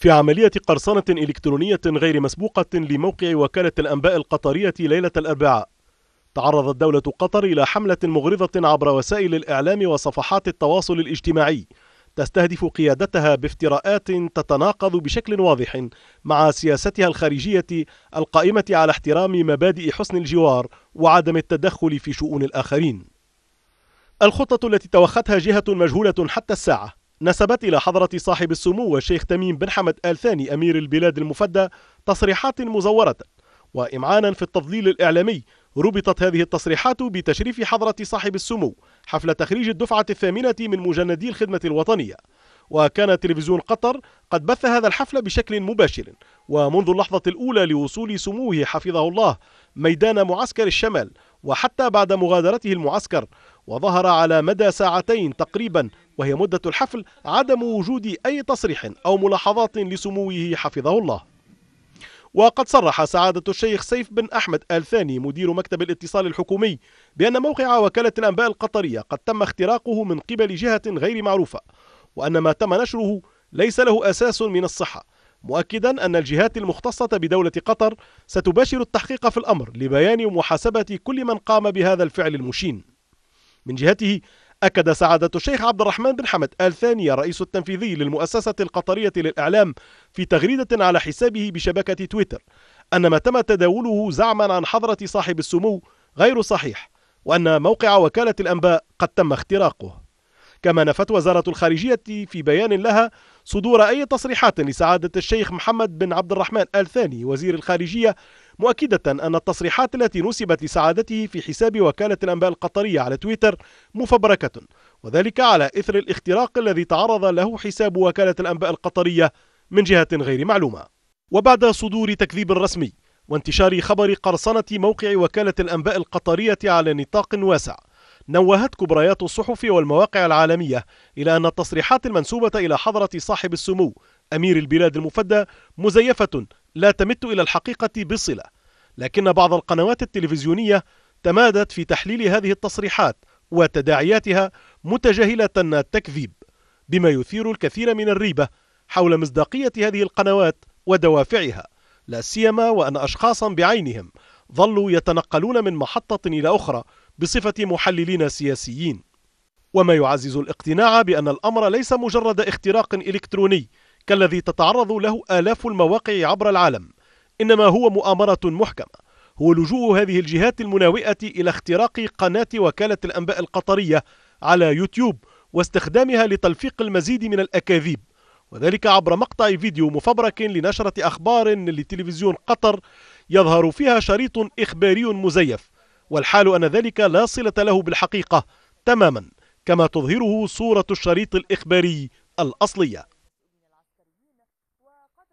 في عملية قرصنة إلكترونية غير مسبوقة لموقع وكالة الأنباء القطرية ليلة الأربعاء تعرضت دولة قطر إلى حملة مغرضة عبر وسائل الإعلام وصفحات التواصل الاجتماعي تستهدف قيادتها بافتراءات تتناقض بشكل واضح مع سياستها الخارجية القائمة على احترام مبادئ حسن الجوار وعدم التدخل في شؤون الآخرين الخطة التي توختها جهة مجهولة حتى الساعة نسبت إلى حضرة صاحب السمو الشيخ تميم بن حمد آل ثاني أمير البلاد المفدى تصريحات مزورة وإمعانا في التضليل الإعلامي ربطت هذه التصريحات بتشريف حضرة صاحب السمو حفل تخريج الدفعة الثامنة من مجندي الخدمة الوطنية وكان تلفزيون قطر قد بث هذا الحفل بشكل مباشر ومنذ اللحظة الأولى لوصول سموه حفظه الله ميدان معسكر الشمال وحتى بعد مغادرته المعسكر وظهر على مدى ساعتين تقريبا وهي مدة الحفل عدم وجود أي تصريح أو ملاحظات لسموه حفظه الله وقد صرح سعادة الشيخ سيف بن أحمد آل ثاني مدير مكتب الاتصال الحكومي بأن موقع وكالة الأنباء القطرية قد تم اختراقه من قبل جهة غير معروفة وأن ما تم نشره ليس له أساس من الصحة مؤكدا أن الجهات المختصة بدولة قطر ستباشر التحقيق في الأمر لبيان ومحاسبة كل من قام بهذا الفعل المشين من جهته أكد سعادة الشيخ عبد الرحمن بن حمد آل ثانية الرئيس التنفيذي للمؤسسة القطرية للإعلام في تغريدة على حسابه بشبكة تويتر أن ما تم تداوله زعما عن حضرة صاحب السمو غير صحيح وأن موقع وكالة الأنباء قد تم اختراقه كما نفت وزارة الخارجية في بيان لها صدور أي تصريحات لسعادة الشيخ محمد بن عبد الرحمن آل ثاني وزير الخارجية مؤكدة أن التصريحات التي نسبت لسعادته في حساب وكالة الأنباء القطرية على تويتر مفبركة وذلك على إثر الاختراق الذي تعرض له حساب وكالة الأنباء القطرية من جهة غير معلومة وبعد صدور تكذيب رسمي وانتشار خبر قرصنة موقع وكالة الأنباء القطرية على نطاق واسع نوهت كبريات الصحف والمواقع العالمية إلى أن التصريحات المنسوبة إلى حضرة صاحب السمو أمير البلاد المفدى مزيفة لا تمت إلى الحقيقة بصلة لكن بعض القنوات التلفزيونية تمادت في تحليل هذه التصريحات وتداعياتها متجاهلة التكذيب بما يثير الكثير من الريبة حول مصداقية هذه القنوات ودوافعها لا سيما وأن أشخاصا بعينهم ظلوا يتنقلون من محطة إلى أخرى بصفة محللين سياسيين وما يعزز الاقتناع بأن الأمر ليس مجرد اختراق إلكتروني كالذي تتعرض له آلاف المواقع عبر العالم إنما هو مؤامرة محكمة هو لجوء هذه الجهات المناوئة إلى اختراق قناة وكالة الأنباء القطرية على يوتيوب واستخدامها لتلفيق المزيد من الأكاذيب وذلك عبر مقطع فيديو مفبرك لنشرة أخبار لتلفزيون قطر يظهر فيها شريط إخباري مزيف والحال أن ذلك لا صلة له بالحقيقة تماما كما تظهره صورة الشريط الإخباري الأصلية